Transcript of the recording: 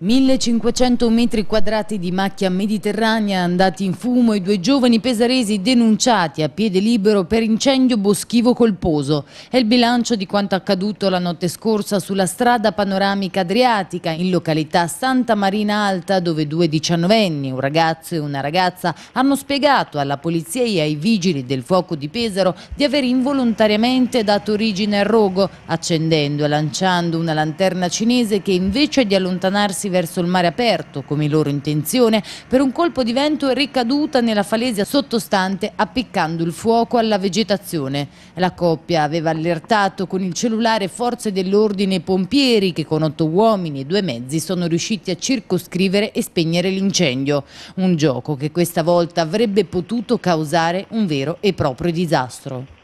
1500 metri quadrati di macchia mediterranea andati in fumo e due giovani pesaresi denunciati a piede libero per incendio boschivo colposo. È il bilancio di quanto accaduto la notte scorsa sulla strada panoramica adriatica in località Santa Marina Alta dove due diciannovenni, un ragazzo e una ragazza, hanno spiegato alla polizia e ai vigili del fuoco di Pesaro di aver involontariamente dato origine al rogo accendendo e lanciando una lanterna cinese che invece di allontanarsi spostarsi verso il mare aperto, come loro intenzione, per un colpo di vento è ricaduta nella falesia sottostante appiccando il fuoco alla vegetazione. La coppia aveva allertato con il cellulare forze dell'ordine e pompieri che con otto uomini e due mezzi sono riusciti a circoscrivere e spegnere l'incendio. Un gioco che questa volta avrebbe potuto causare un vero e proprio disastro.